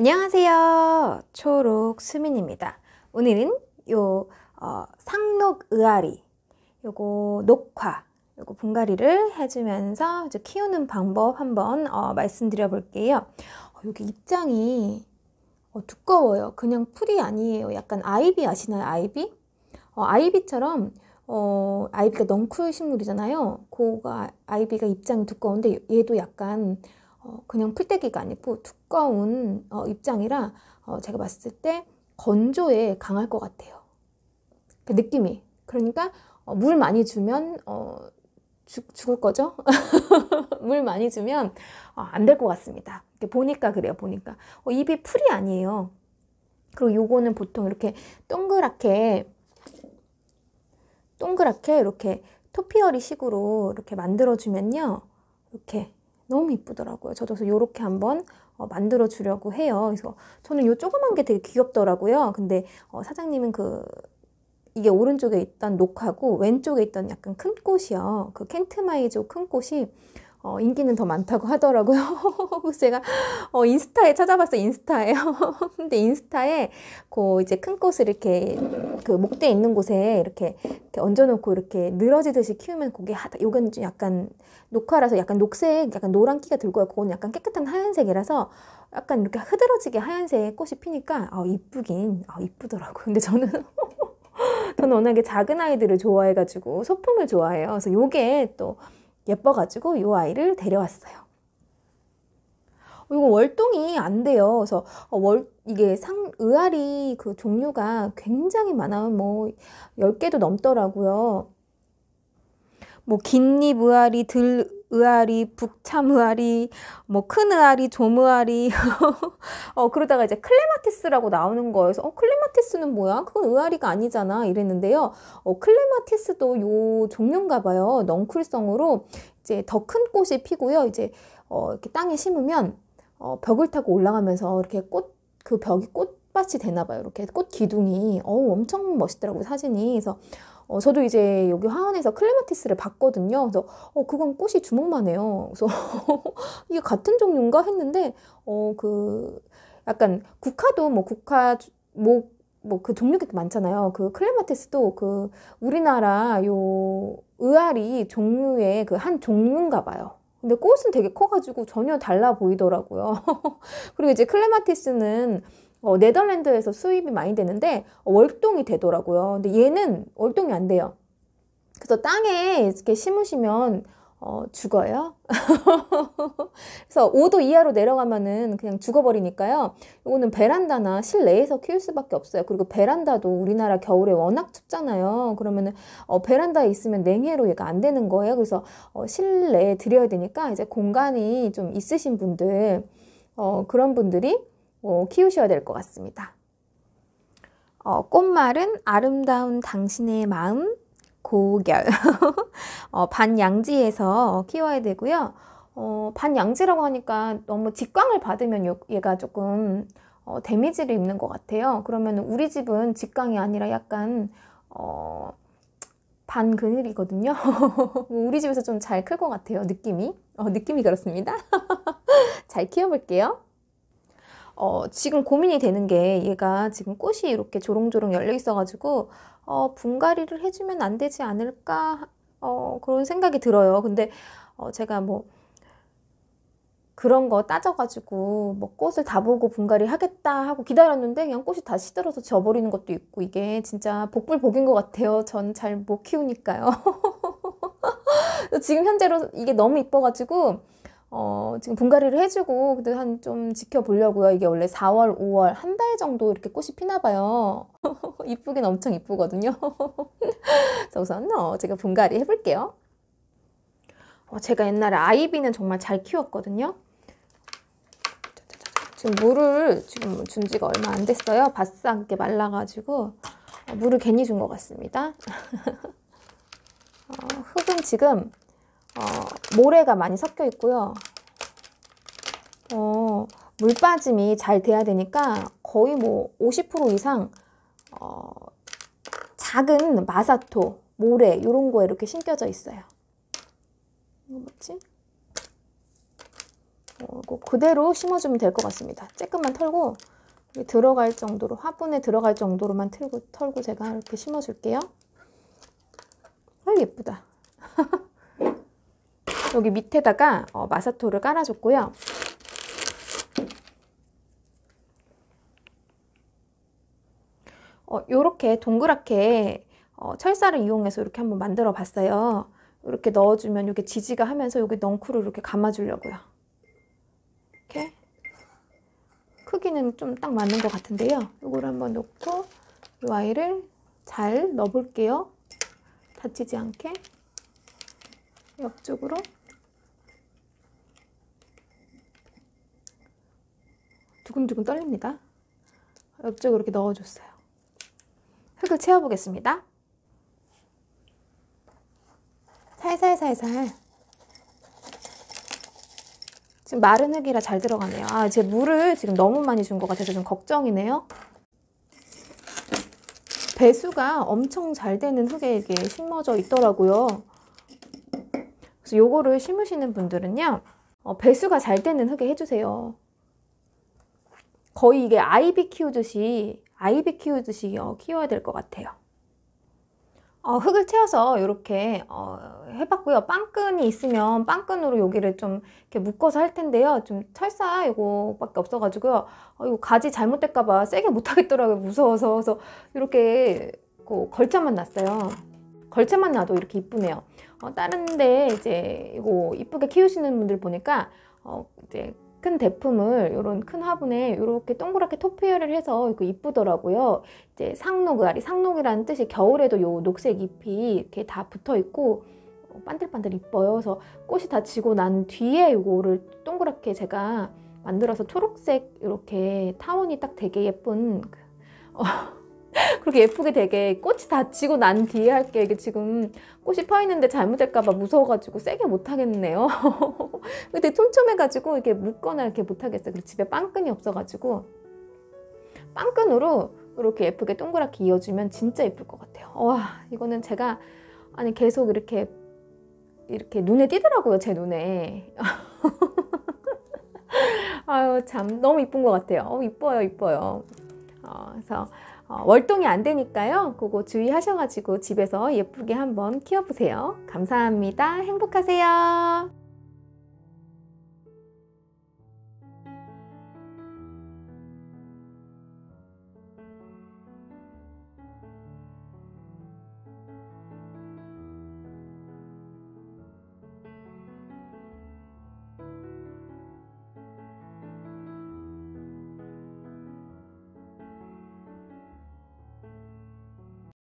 안녕하세요. 초록 수민입니다. 오늘은 요 어, 상록 의아리 요거 녹화 요거 분갈이를 해주면서 이제 키우는 방법 한번 어, 말씀드려 볼게요. 어, 여기 입장이 어, 두꺼워요. 그냥 풀이 아니에요. 약간 아이비 아시나요? 아이비? 어, 아이비처럼 어, 아이비가 넝쿨 식물이잖아요. 고가 아이비가 입장이 두꺼운데 얘도 약간 어, 그냥 풀떼기가 아니고 두꺼운 어, 입장이라 어, 제가 봤을 때 건조에 강할 것 같아요. 그 느낌이. 그러니까 어, 물 많이 주면 어, 죽, 죽을 거죠? 물 많이 주면 어, 안될 것 같습니다. 보니까 그래요, 보니까. 어, 입이 풀이 아니에요. 그리고 요거는 보통 이렇게 동그랗게, 동그랗게 이렇게 토피어리 식으로 이렇게 만들어주면요. 이렇게 너무 이쁘더라고요. 저도 그래서 이렇게 한번 어, 만들어 주려고 해요. 그래서 저는 이 조그만 게 되게 귀엽더라고요. 근데 어, 사장님은 그 이게 오른쪽에 있던 녹하고 왼쪽에 있던 약간 큰 꽃이요. 그 켄트마이조 큰 꽃이 어, 인기는 더 많다고 하더라고요. 제가 어, 인스타에 찾아봤어요. 인스타에요. 근데 인스타에 그 이제 큰 꽃을 이렇게 그 목대 있는 곳에 이렇게, 이렇게 얹어놓고 이렇게 늘어지듯이 키우면 그게 하, 다 요건 좀 약간 녹화라서 약간 녹색, 약간 노란 끼가 들고요. 그건 약간 깨끗한 하얀색이라서 약간 이렇게 흐드러지게 하얀색 꽃이 피니까 어, 이쁘긴 어, 이쁘더라고요. 근데 저는 저는 워낙에 작은 아이들을 좋아해가지고 소품을 좋아해요. 그래서 요게 또 예뻐가지고 이 아이를 데려왔어요. 이거 월동이 안 돼요. 그래서 월 이게 상 의알이 그 종류가 굉장히 많아요. 뭐 10개도 넘더라고요. 뭐 긴잎 의알이 들 의아리, 북참 의아리, 뭐큰 의아리, 좀 의아리. 어, 그러다가 이제 클레마티스라고 나오는 거에서 어, 클레마티스는 뭐야? 그건 의아리가 아니잖아. 이랬는데요. 어, 클레마티스도 요 종류인가 봐요. 넝쿨성으로 이제 더 큰 꽃이 피고요. 이제 어, 이렇게 땅에 심으면 어, 벽을 타고 올라가면서 이렇게 꽃, 그 벽이 꽃 꽃밭이 되나봐요. 이렇게 꽃 기둥이 어우 엄청 멋있더라고요 사진이. 그래서 어, 저도 이제 여기 화원에서 클레마티스를 봤거든요. 그래서 어, 그건 꽃이 주먹만 해요. 그래서 이게 같은 종류인가 했는데 어, 그 약간 국화도 뭐 국화 뭐 뭐 그 종류가 많잖아요. 그 클레마티스도 그 우리나라 요의알이 종류의 그 한 종류인가 봐요. 근데 꽃은 되게 커가지고 전혀 달라 보이더라고요. 그리고 이제 클레마티스는 어, 네덜란드에서 수입이 많이 되는데 어, 월동이 되더라고요. 근데 얘는 월동이 안 돼요. 그래서 땅에 이렇게 심으시면 어, 죽어요. 그래서 5도 이하로 내려가면은 그냥 죽어버리니까요. 이거는 베란다나 실내에서 키울 수밖에 없어요. 그리고 베란다도 우리나라 겨울에 워낙 춥잖아요. 그러면은 어, 베란다에 있으면 냉해로 얘가 안 되는 거예요. 그래서 어, 실내에 들여야 되니까 이제 공간이 좀 있으신 분들, 어, 그런 분들이 어, 키우셔야 될 것 같습니다. 어, 꽃말은 아름다운 당신의 마음 고결 어, 반양지에서 키워야 되고요. 어, 반양지라고 하니까 너무 직광을 받으면 얘가 조금 어, 데미지를 입는 것 같아요. 그러면 우리 집은 직광이 아니라 약간 어, 반그늘이거든요. 우리 집에서 좀 잘 클 것 같아요. 느낌이. 어, 느낌이 그렇습니다. 잘 키워볼게요. 어, 지금 고민이 되는 게 얘가 지금 꽃이 이렇게 조롱조롱 열려 있어가지고 어, 분갈이를 해주면 안 되지 않을까 어, 그런 생각이 들어요. 근데 어, 제가 뭐 그런 거 따져가지고 뭐 꽃을 다 보고 분갈이 하겠다 하고 기다렸는데 그냥 꽃이 다 시들어서 져버리는 것도 있고 이게 진짜 복불복인 것 같아요. 전 잘 못 키우니까요. 지금 현재로 이게 너무 이뻐가지고 어, 지금 분갈이를 해주고, 그래한좀 지켜보려고요. 이게 원래 4월, 5월, 한 달 정도 이렇게 꽃이 피나 봐요. 이쁘긴 엄청 이쁘거든요. 우선, 어, 제가 분갈이 해볼게요. 어, 제가 옛날에 아이비는 정말 잘 키웠거든요. 지금 물을 지금 준 지가 얼마 안 됐어요. 바싹게 이렇 말라가지고, 어, 물을 괜히 준 것 같습니다. 어, 흙은 지금 어, 모래가 많이 섞여 있고요. 어, 물 빠짐이 잘 돼야 되니까 거의 뭐 50% 이상 어, 작은 마사토, 모래 이런 거에 이렇게 심겨져 있어요. 이거 뭐지? 어, 이거 그대로 심어주면 될 것 같습니다. 조금만 털고 들어갈 정도로 화분에 들어갈 정도로만 틀고 털고 제가 이렇게 심어줄게요. 아 예쁘다. 여기 밑에다가 어, 마사토를 깔아줬고요. 어, 요렇게 동그랗게 어, 철사를 이용해서 이렇게 한번 만들어 봤어요. 이렇게 넣어주면 이게 지지가 하면서 여기 넝쿨을 이렇게 감아주려고요. 이렇게 크기는 좀 딱 맞는 것 같은데요. 이걸 한번 넣고 이 아이를 잘 넣어볼게요. 다치지 않게 옆쪽으로 두근두근 떨립니다. 옆쪽으로 이렇게 넣어줬어요. 흙을 채워보겠습니다. 살살살살 지금 마른 흙이라 잘 들어가네요. 아, 제 물을 지금 너무 많이 준 것 같아서 좀 걱정이네요. 배수가 엄청 잘 되는 흙에 이게 심어져 있더라고요. 그래서 요거를 심으시는 분들은요. 어, 배수가 잘 되는 흙에 해주세요. 거의 이게 아이비 키우듯이 아이비 키우듯이 어, 키워야 될 것 같아요. 어, 흙을 채워서 이렇게 어, 해봤고요. 빵끈이 있으면 빵끈으로 여기를 좀 이렇게 묶어서 할 텐데요. 좀 철사 이거밖에 없어가지고요. 어, 이거 가지 잘못될까봐 세게 못하겠더라고요. 무서워서 그래서 이렇게 그 걸쳐만 놨어요. 걸쳐만 놔도 이렇게 이쁘네요. 어, 다른데 이제 이거 이쁘게 키우시는 분들 보니까 어, 이제 큰 대품을 이런 큰 화분에 이렇게 동그랗게 토피어를 해서 이쁘더라고요. 이제 상록아리, 상록이라는 뜻이 겨울에도 요 녹색 잎이 이렇게 다 붙어 있고 어, 반들반들 이뻐요. 그래서 꽃이 다 지고 난 뒤에 요거를 동그랗게 제가 만들어서 초록색 이렇게 타원이 딱 되게 예쁜 그, 어, 그렇게 예쁘게 되게 꽃이 다 지고 난 뒤에 할게 이게 지금 꽃이 퍼 있는데 잘못될까봐 무서워가지고 세게 못 하겠네요. 근데 촘촘해가지고 이렇게 묶거나 이렇게 못 하겠어요. 그리고 집에 빵끈이 없어가지고 빵끈으로 이렇게 예쁘게 동그랗게 이어주면 진짜 예쁠 것 같아요. 와 이거는 제가 아니 계속 이렇게 이렇게 눈에 띄더라고요 제 눈에. 아유 참 너무 이쁜 것 같아요. 어 이뻐요 이뻐요. 어, 그래서 어, 월동이 안 되니까요. 그거 주의하셔가지고 집에서 예쁘게 한번 키워보세요. 감사합니다. 행복하세요.